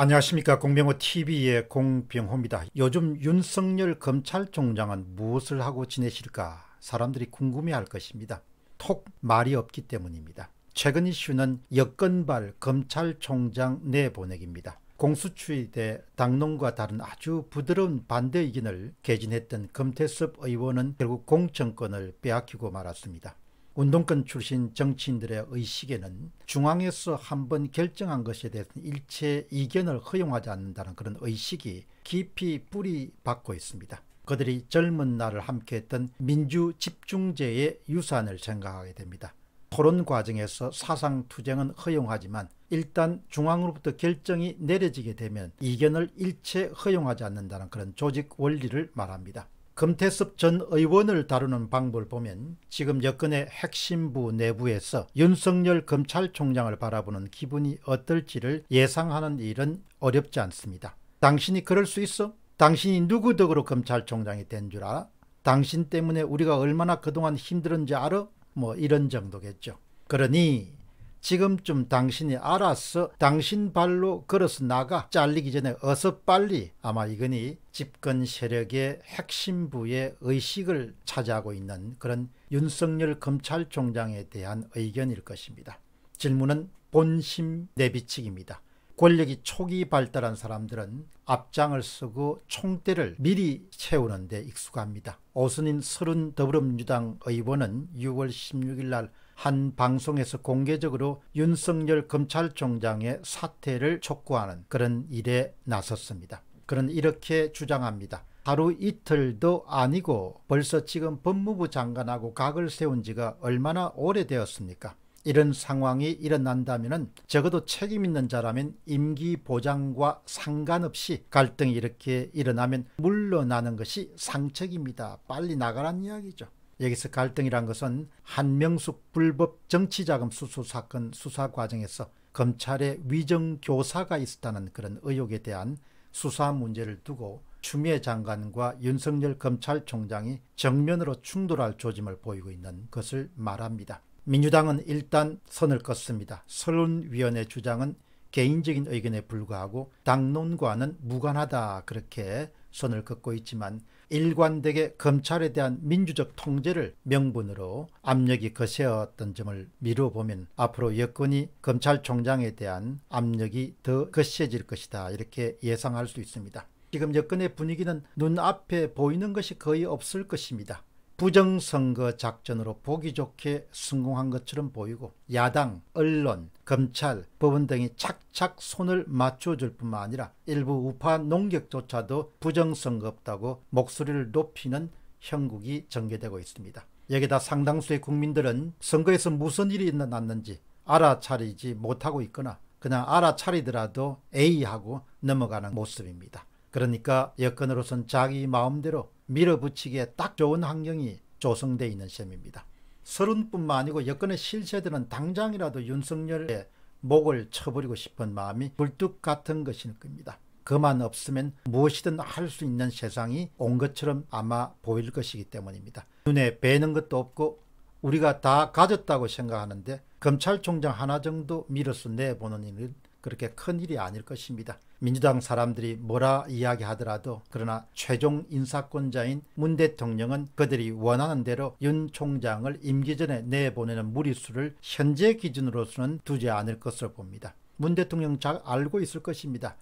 안녕하십니까 공병호 TV의 공병호입니다. 요즘 윤석열 검찰총장은 무엇을 하고 지내실까 사람들이 궁금해할 것입니다. 톡 말이 없기 때문입니다. 최근 이슈는 여건발 검찰총장 내보내기입니다. 공수처에 당론과 다른 아주 부드러운 반대 의견을 개진했던 검태섭 의원은 결국 공천권을 빼앗기고 말았습니다. 운동권 출신 정치인들의 의식에는 중앙에서 한 번 결정한 것에 대해서 일체 이견을 허용하지 않는다는 그런 의식이 깊이 뿌리 박고 있습니다. 그들이 젊은 날을 함께했던 민주 집중제의 유산을 생각하게 됩니다. 토론 과정에서 사상 투쟁은 허용하지만 일단 중앙으로부터 결정이 내려지게 되면 이견을 일체 허용하지 않는다는 그런 조직 원리를 말합니다. 금태섭 전 의원을 다루는 방법을 보면 지금 여권의 핵심부 내부에서 윤석열 검찰총장을 바라보는 기분이 어떨지를 예상하는 일은 어렵지 않습니다. 당신이 그럴 수 있어? 당신이 누구 덕으로 검찰총장이 된 줄 알아? 당신 때문에 우리가 얼마나 그동안 힘들었는지 알아? 뭐 이런 정도겠죠. 그러니 지금쯤 당신이 알아서 당신 발로 걸어서 나가 잘리기 전에 어서 빨리 아마 이건이 집권 세력의 핵심부의 의식을 차지하고 있는 그런 윤석열 검찰총장에 대한 의견일 것입니다. 질문은 본심 내비치기입니다. 권력이 초기 발달한 사람들은 앞장을 쓰고 총대를 미리 채우는 데 익숙합니다. 오순인 서른 더불어민주당 의원은 6월 16일 날한 방송에서 공개적으로 윤석열 검찰총장의 사퇴를 촉구하는 그런 일에 나섰습니다. 그런 이렇게 주장합니다. 하루 이틀도 아니고 벌써 지금 법무부 장관하고 각을 세운 지가 얼마나 오래되었습니까? 이런 상황이 일어난다면 적어도 책임 있는 자라면 임기 보장과 상관없이 갈등이 이렇게 일어나면 물러나는 것이 상책입니다. 빨리 나가란 이야기죠. 여기서 갈등이란 것은 한명숙 불법 정치자금 수수 사건 수사 과정에서 검찰의 위정교사가 있었다는 그런 의혹에 대한 수사 문제를 두고 추미애 장관과 윤석열 검찰총장이 정면으로 충돌할 조짐을 보이고 있는 것을 말합니다. 민주당은 일단 선을 껐습니다. 설운위원회 주장은 개인적인 의견에 불과하고 당론과는 무관하다 그렇게 손을 긋고 있지만 일관되게 검찰에 대한 민주적 통제를 명분으로 압력이 거세었던 점을 미루어 보면 앞으로 여건이 검찰총장에 대한 압력이 더 거세질 것이다 이렇게 예상할 수 있습니다. 지금 여건의 분위기는 눈앞에 보이는 것이 거의 없을 것입니다. 부정선거 작전으로 보기 좋게 성공한 것처럼 보이고 야당, 언론, 검찰, 법원 등이 착착 손을 맞춰줄 뿐만 아니라 일부 우파 농객조차도 부정선거 없다고 목소리를 높이는 형국이 전개되고 있습니다. 여기다 상당수의 국민들은 선거에서 무슨 일이 일어났는지 알아차리지 못하고 있거나 그냥 알아차리더라도 A하고 넘어가는 모습입니다. 그러니까 여건으로선 자기 마음대로 밀어붙이기에 딱 좋은 환경이 조성돼 있는 셈입니다. 서른뿐만 아니고 여건의 실세들은 당장이라도 윤석열의 목을 쳐버리고 싶은 마음이 불뚝 같은 것일 겁니다. 그만 없으면 무엇이든 할 수 있는 세상이 온 것처럼 아마 보일 것이기 때문입니다. 눈에 뵈는 것도 없고 우리가 다 가졌다고 생각하는데 검찰총장 하나 정도 밀어서 내보는 일은 그렇게 큰 일이 아닐 것입니다. 민주당 사람들이 뭐라 이야기하더라도 그러나 최종 인사권자인 문 대통령은 그들이 원하는 대로 윤 총장을 임기 전에 내보내는 무리수를 현재 기준으로서는 두지 않을 것으로 봅니다. 문 대통령 잘 알고 있을 것입니다.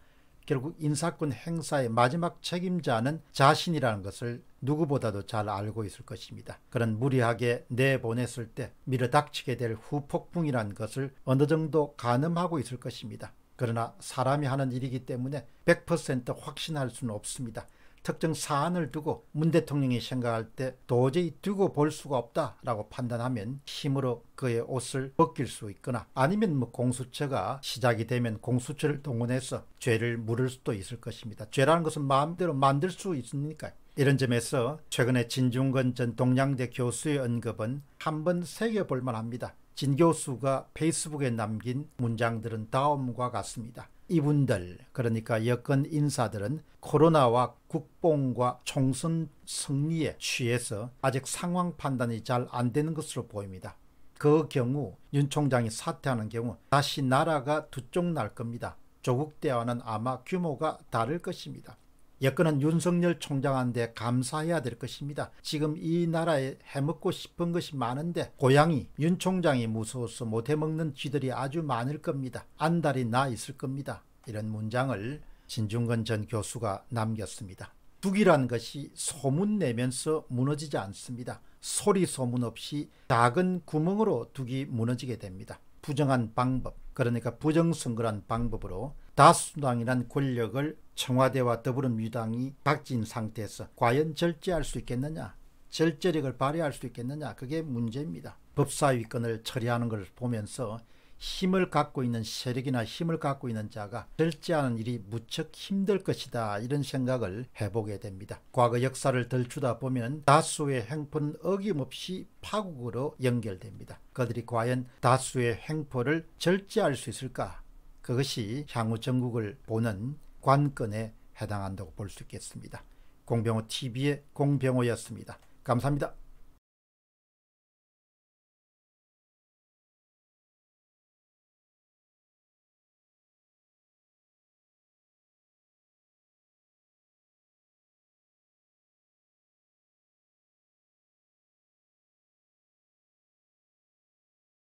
결국 인사권 행사의 마지막 책임자는 자신이라는 것을 누구보다도 잘 알고 있을 것입니다. 그런 무리하게 내보냈을 때 밀어닥치게 될 후폭풍이란 것을 어느 정도 가늠하고 있을 것입니다. 그러나 사람이 하는 일이기 때문에 100% 확신할 수는 없습니다. 특정 사안을 두고 문 대통령이 생각할 때 도저히 두고 볼 수가 없다라고 판단하면 힘으로 그의 옷을 벗길 수 있거나 아니면 뭐 공수처가 시작이 되면 공수처를 동원해서 죄를 물을 수도 있을 것입니다. 죄라는 것은 마음대로 만들 수 있으니까요. 이런 점에서 최근에 진중건 전 동양대 교수의 언급은 한번 새겨볼 만합니다. 진 교수가 페이스북에 남긴 문장들은 다음과 같습니다. 이분들 그러니까 여권 인사들은 코로나와 국뽕과 총선 승리에 취해서 아직 상황 판단이 잘 안 되는 것으로 보입니다. 그 경우 윤 총장이 사퇴하는 경우 다시 나라가 두 쪽 날 겁니다. 조국 대화는 아마 규모가 다를 것입니다. 여건은 윤석열 총장한테 감사해야 될 것입니다. 지금 이 나라에 해먹고 싶은 것이 많은데 고양이 윤 총장이 무서워서 못 해먹는 쥐들이 아주 많을 겁니다. 안달이 나 있을 겁니다. 이런 문장을 진중근 전 교수가 남겼습니다. 죽이란 것이 소문 내면서 무너지지 않습니다. 소리 소문 없이 작은 구멍으로 둑이 무너지게 됩니다. 부정한 방법, 그러니까 부정선거란 방법으로 다수당이란 권력을 청와대와 더불어민주당이 박진 상태에서 과연 절제할 수 있겠느냐, 절제력을 발휘할 수 있겠느냐, 그게 문제입니다. 법사위권을 처리하는 걸 보면서 힘을 갖고 있는 세력이나 힘을 갖고 있는 자가 절제하는 일이 무척 힘들 것이다 이런 생각을 해보게 됩니다. 과거 역사를 들추다 보면 다수의 행포는 어김없이 파국으로 연결됩니다. 그들이 과연 다수의 행포를 절제할 수 있을까? 그것이 향후 전국을 보는 관건에 해당한다고 볼 수 있겠습니다. 공병호 TV의 공병호였습니다. 감사합니다.